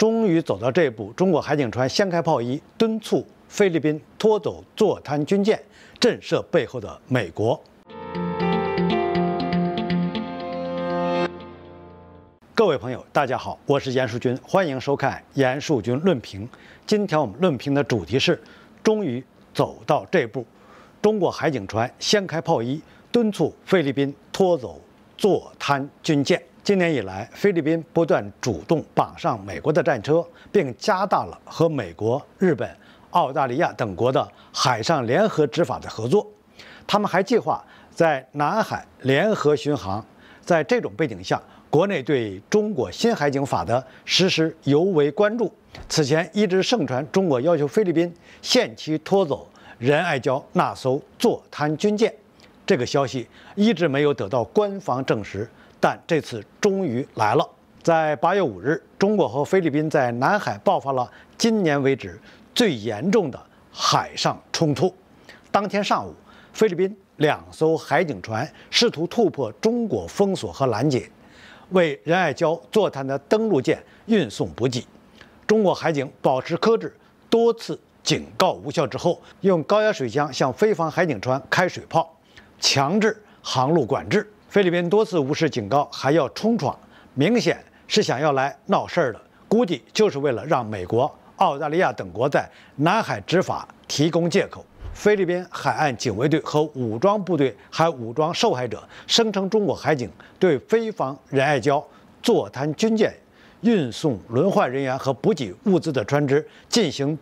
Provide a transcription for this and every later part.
终于走到这一步，中国海警船掀开炮衣，敦促菲律宾拖走坐滩军舰，震慑背后的美国。各位朋友，大家好，我是严树军，欢迎收看严树军论评。今天我们论评的主题是：终于走到这一步，中国海警船掀开炮衣，敦促菲律宾拖走坐滩军舰。今年以来，菲律宾不断主动绑上美国的战车，并加大了和美国、日本、澳大利亚等国的海上联合执法的合作。他们还计划在南海联合巡航。在这种背景下，国内对中国新海警法的实施尤为关注。此前一直盛传中国要求菲律宾限期拖走仁爱礁那艘坐滩军舰。这个消息一直没有得到官方证实，但这次终于来了。在八月五日，中国和菲律宾在南海爆发了今年为止最严重的海上冲突。当天上午，菲律宾两艘海警船试图突破中国封锁和拦截，为仁爱礁座谈的登陆舰运送补给。中国海警保持克制，多次警告无效之后，用高压水枪向菲方海警船开水炮。强制航路管制，菲律宾多次无视警告，还要冲闯，明显是想要来闹事儿的，估计就是为了让美国、澳大利亚等国在南海执法提供借口。菲律宾海岸警卫队和武装部队还武装受害者，声称中国海警对菲方仁爱礁坐滩军舰运送轮换人员和补给物资的船只进行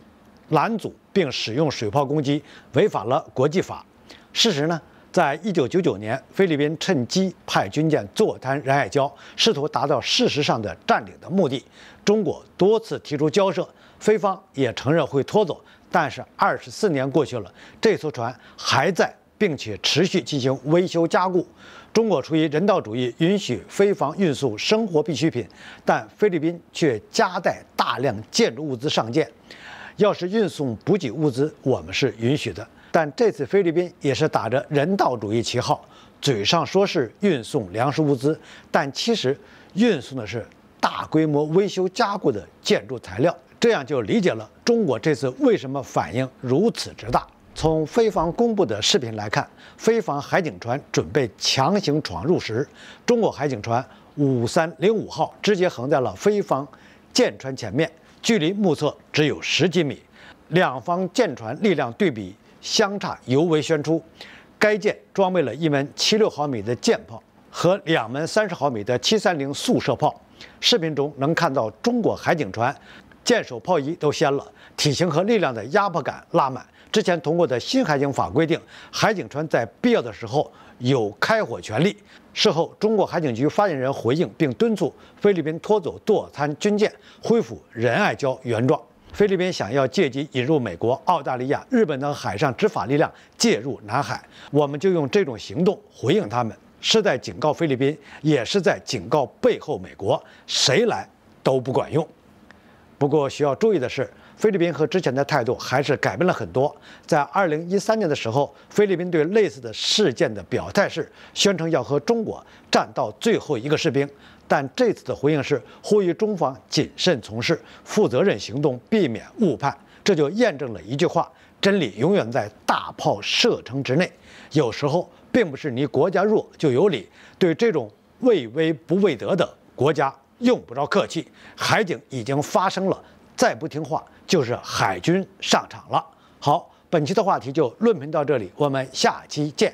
拦阻，并使用水炮攻击，违反了国际法。事实呢？在一九九九年，菲律宾趁机派军舰坐滩仁爱礁，试图达到事实上的占领的目的。中国多次提出交涉，菲方也承认会拖走，但是二十四年过去了，这艘船还在，并且持续进行维修加固。中国出于人道主义，允许菲方运送生活必需品，但菲律宾却夹带大量建筑物资上舰。要是运送补给物资，我们是允许的。但这次菲律宾也是打着人道主义旗号，嘴上说是运送粮食物资，但其实运送的是大规模维修加固的建筑材料。这样就理解了中国这次为什么反应如此之大。从菲方公布的视频来看，菲方海警船准备强行闯入时，中国海警船五三零五号直接横在了菲方舰船前面，距离目测只有十几米。两方舰船力量对比。相差尤为悬殊。该舰装备了一门七六毫米的舰炮和两门三十毫米的七三零速射炮。视频中能看到中国海警船舰首炮衣都掀了，体型和力量的压迫感拉满。之前通过的新海警法规定，海警船在必要的时候有开火权利。事后，中国海警局发言人回应并敦促菲律宾拖走堕滩军舰，恢复仁爱礁原状。菲律宾想要借机引入美国、澳大利亚、日本的海上执法力量介入南海，我们就用这种行动回应他们，是在警告菲律宾，也是在警告背后美国，谁来都不管用。不过需要注意的是，菲律宾和之前的态度还是改变了很多。在2013年的时候，菲律宾对类似的事件的表态是宣称要和中国战到最后一个士兵。但这次的回应是呼吁中方谨慎从事、负责任行动，避免误判。这就验证了一句话：真理永远在大炮射程之内。有时候，并不是你国家弱就有理。对这种畏威不畏德的国家，用不着客气。海警已经发声了，再不听话就是海军上场了。好，本期的话题就论评到这里，我们下期见。